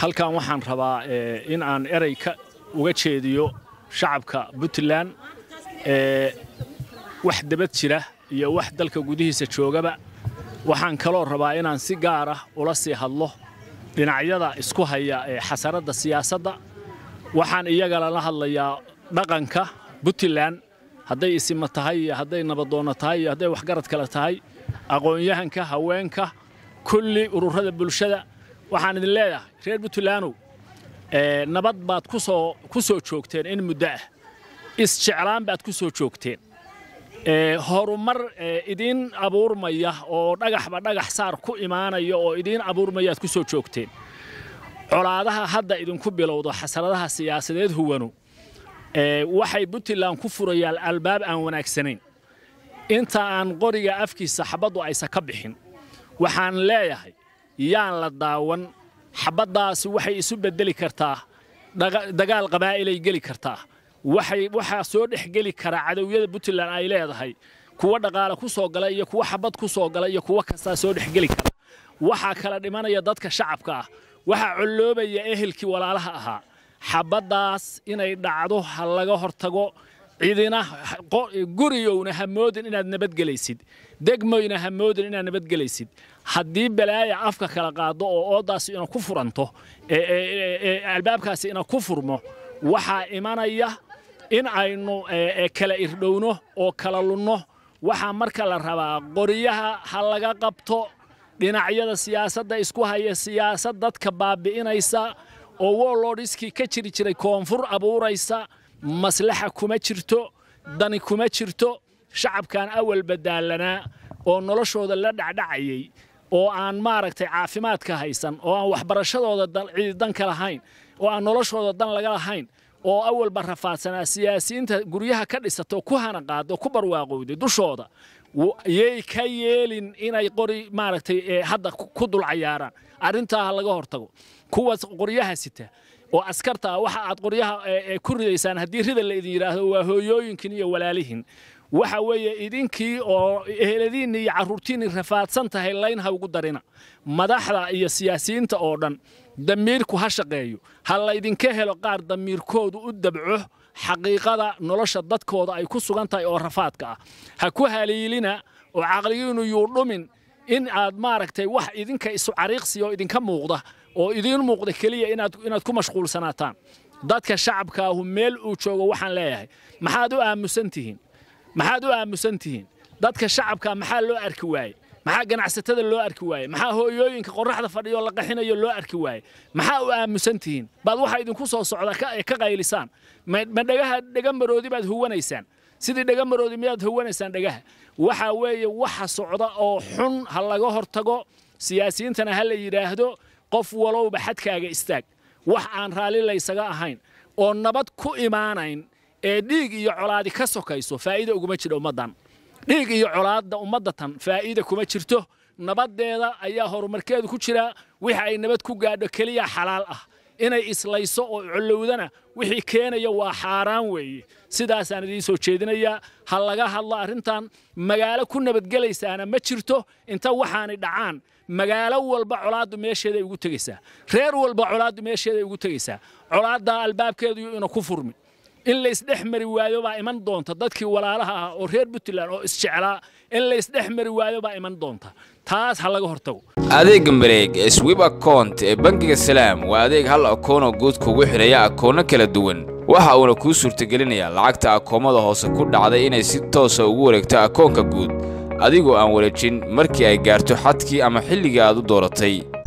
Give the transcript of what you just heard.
halkan waxaan rabaa eh, in aan eray ka uga jeediyo shacabka puntland ee eh, wax dabad jira iyo wax dalka gudihiisa joogaba waxaan kaloo rabaa inaan si gaar ah ula sii hadlo dhinacyada isku haya ee xasaradda siyaasadda waxaan iyagana la hadlayaa dhaqanka puntland hadday isima tahay iyo hadday nabadoonna tahay iyo hadday waxgarad kale tahay aqoon-yahanka haweenka kulli ururada bulshada waxaan idin leeyahay reer buntlandow eh, nabad baad ku soo joogteen in muddo ah isjeclaan baad ku soo joogteen eh, horumar eh, idiin abuurmaya oo dhagaxba dhagax saar ku imaanaya oo idiin abuurmayaad ku soo joogteen colaadaha hadda idinku bilowdo xasaradaha siyaasadeed huwanu waxay puntland ku furayaan albaab aan wanaagsanayn inta aan qoriga afkiisa xabaddu aysa ka bixin waxaan leeyahay yaan la daawan xabaddaasi waxay isu beddeli kartaa dagaal qabaa'ilay geli kartaa waxay waxaa soo dhex geli kara cadowyada puntland ay leedahay kuwa dhaqaale ku soo gala iyo kuwa xabad ku soo gala iyo kuwo kastaa soo dhexgeli kara waxaa kala dhimanaya dadka shacabka ah waxaa colloobaya ehelkii walaalaha ahaa xabaddaas inay dhacdo ha laga hortago ciidina guriyowna ha moodin inaad nabadgelaysid degmoyna ha moodin inaad nabadgelaysid haddii balaaya afka kala qaado oo oodaasi ina ku furanto e, e, e, albaabkaasi ina ku furmo waxaa imanaya in aynu kala irdhowno oo kala lunno waxaa marka la rabaa qoriyaha ha laga qabto dhinacyada siyaasadda isku haya siyaasad dadka baabi'inaysa oo woolodhiskii ka jiri jiray koonfur abuuraysa maslaxa kuma jirto dani kuma jirto shacabkan awalba daallanaa oo noloshooda la dhacdhacayay oo aan maaragtay caafimaadka haysan oo aan waxbarashadooda danka lahayn oo aan noloshooda dan laga lahayn oo awalba rafaadsanaa siyaasiyiinta guryaha ka dhisato ku hanaqaado ku barwaaqowday dushooda yay ka yeelin inay qori maaragtay eh, hadda ku dulcayaaraan cayaaraan arrintaa laga hortago kuwa qoryaha sita oo askarta waxa aad qoryaha eh, eh, ku ridaysaan haddii rida la idin yidhaahdo waa hooyooyinkin iyo walaalihin waxa weeye idinkii oo eheladiinni iyo carruurtiinni rafaadsan tahay layn ha ugu darina madaxda iyo siyaasiyiinta oo dhan damiirku ha shaqeeyo ha laydinka helo qaar damiirkoodu u dabco xaqiiqada nolosha dadkooda ay ku sugan tahay oo rafaadka ah ha ku haliilina oo caqligiinnu yuu dhumin in aad maaragtay wax idinka isu cariiqsiya oo idinka muuqda oo idiin muuqda keliya inaad ku mashquulsanaataan dadka shacabkaahu meel uu joogo waxaan leeyahay maxaad u aamusan tihiin maxaad u aamusan tihiin dadka shacabkaa maxaa loo arki waaye maxaa ganacsatada loo arki waaye maxaa hooyooyinka qoraxda fadhiyoo la qaxinayo loo arki waaye maxaa u aamusan tihiin baad waxaa idinku soo socda ka qaylisaan ma dhagaha dhegan maroodi baad huwanaysaan sidii dhegamaroodi miyaad howanaysaan dhagaha waxa weeye waxa socda oo xun ha laga hortago siyaasiyiintana ha la yidhaahdo qof walowba xadkaaga istaag wax aan raalli laysaga ahayn oo nabad ku imaanayn ee dhiig iyo colaadi ka sokayso faa'iida uguma jira ummaddan dhiig iyo colaadda ummadda tan faa'iida kuma jirto nabaddeeda ayaa horumarkeedu ku jiraa wixi ay nabad ku gaadho keliya xalaal ah inay islayso oo collowdana wixii keenaya waa xaaraan weeye sidaasaan idiin soo jeedinayaa ha laga hadlo arrintan magaalo ku nabadgelaysaana ma jirto inta waxaanay dhacaan magaalo walba colaaddu meesheeday ugu tegaysaa reer walba colaaddu meesheeday ugu tegaysaa colaaddaa albaabkeedu inuu ku furmi in laysdhex mari waayo baa iman doonta dadkii walaalaha ah oo reer puntland oo isjeclaa in laysdhex mari waayo baa iman doonta taas ha laga hortago adeegga mareeg swib akount ee bangiga salaam waa adeeg hal akoonoo guud kugu xidhaya akoonno kala duwan waxa uuna kuu suurtagelinayaa lacagta akoomada hoose ku dhacday inay si toosa ah ugu wareegto akoonka guud adigoo aan wareejin markii ay gaarto xadkii ama xilligii aad u dooratay